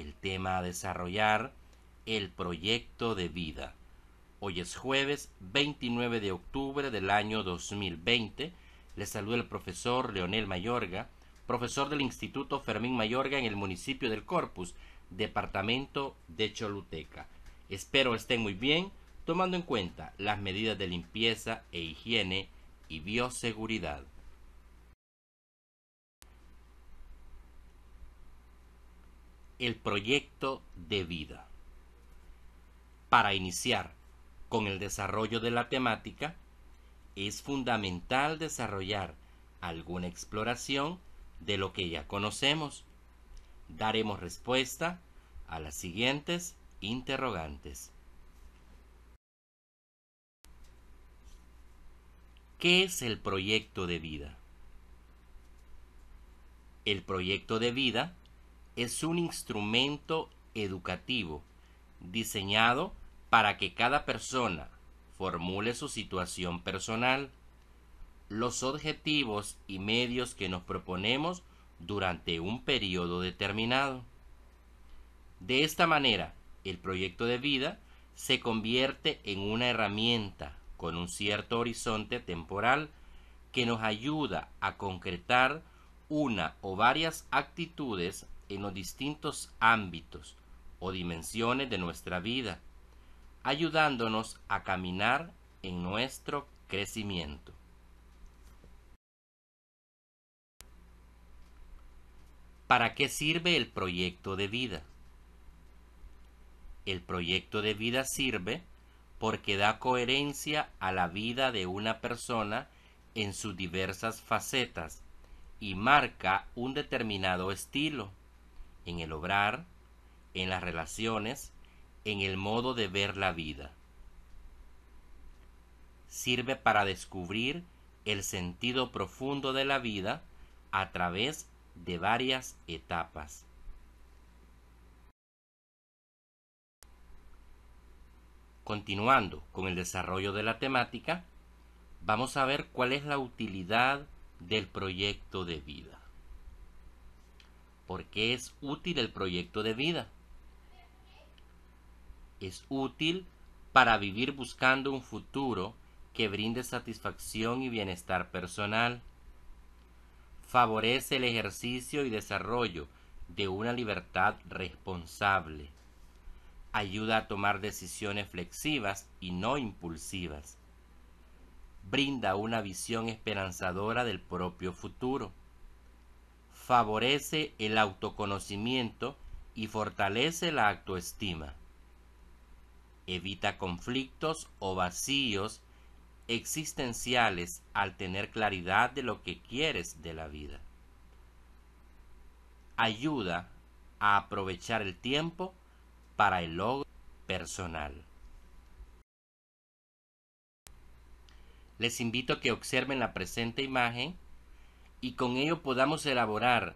el tema a desarrollar, el proyecto de vida. Hoy es jueves 29 de octubre del año 2020. Les saluda el profesor Leonel Mayorga, profesor del Instituto Fermín Mayorga en el municipio del Corpus, departamento de Choluteca. Espero estén muy bien, tomando en cuenta las medidas de limpieza e higiene y bioseguridad. el proyecto de vida. Para iniciar con el desarrollo de la temática, es fundamental desarrollar alguna exploración de lo que ya conocemos. Daremos respuesta a las siguientes interrogantes. ¿Qué es el proyecto de vida? El proyecto de vida es un instrumento educativo diseñado para que cada persona formule su situación personal, los objetivos y medios que nos proponemos durante un periodo determinado. De esta manera, el proyecto de vida se convierte en una herramienta con un cierto horizonte temporal que nos ayuda a concretar una o varias actitudes en los distintos ámbitos o dimensiones de nuestra vida, ayudándonos a caminar en nuestro crecimiento. ¿Para qué sirve el proyecto de vida? El proyecto de vida sirve porque da coherencia a la vida de una persona en sus diversas facetas y marca un determinado estilo, en el obrar, en las relaciones, en el modo de ver la vida. Sirve para descubrir el sentido profundo de la vida a través de varias etapas. Continuando con el desarrollo de la temática, vamos a ver cuál es la utilidad del proyecto de vida. ¿Por qué es útil el proyecto de vida? Es útil para vivir buscando un futuro que brinde satisfacción y bienestar personal. Favorece el ejercicio y desarrollo de una libertad responsable. Ayuda a tomar decisiones flexivas y no impulsivas. Brinda una visión esperanzadora del propio futuro favorece el autoconocimiento y fortalece la autoestima. Evita conflictos o vacíos existenciales al tener claridad de lo que quieres de la vida. Ayuda a aprovechar el tiempo para el logro personal. Les invito a que observen la presente imagen y con ello podamos elaborar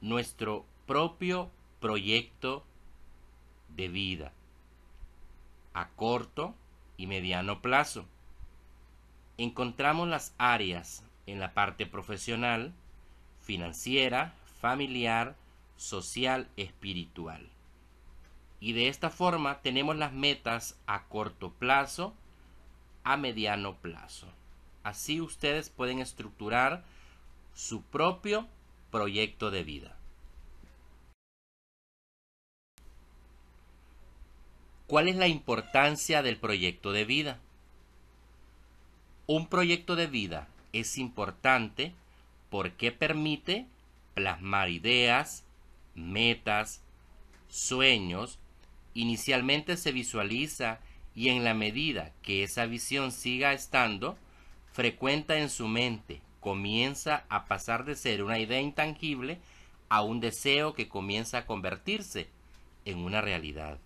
nuestro propio proyecto de vida a corto y mediano plazo. Encontramos las áreas en la parte profesional, financiera, familiar, social, espiritual. Y de esta forma tenemos las metas a corto plazo, a mediano plazo. Así ustedes pueden estructurar su propio proyecto de vida. ¿Cuál es la importancia del proyecto de vida? Un proyecto de vida es importante porque permite plasmar ideas, metas, sueños. Inicialmente se visualiza y en la medida que esa visión siga estando, frecuenta en su mente, comienza a pasar de ser una idea intangible a un deseo que comienza a convertirse en una realidad.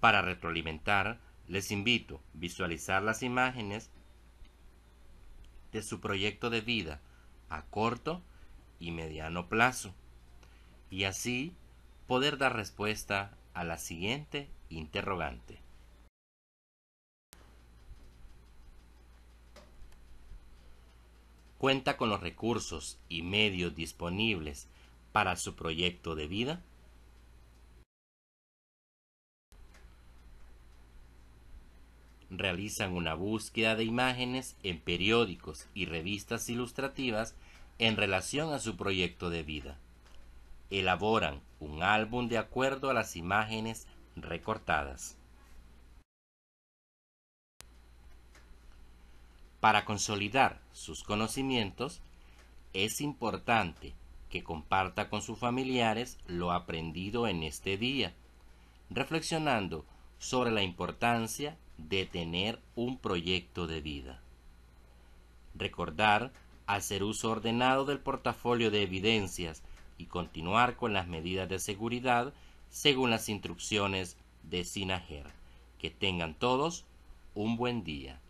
Para retroalimentar, les invito a visualizar las imágenes de su proyecto de vida a corto y mediano plazo y así poder dar respuesta a la siguiente interrogante. cuenta con los recursos y medios disponibles para su proyecto de vida? Realizan una búsqueda de imágenes en periódicos y revistas ilustrativas en relación a su proyecto de vida. Elaboran un álbum de acuerdo a las imágenes recortadas. Para consolidar sus conocimientos, es importante que comparta con sus familiares lo aprendido en este día, reflexionando sobre la importancia de tener un proyecto de vida. Recordar, hacer uso ordenado del portafolio de evidencias y continuar con las medidas de seguridad según las instrucciones de SINAGER. Que tengan todos un buen día.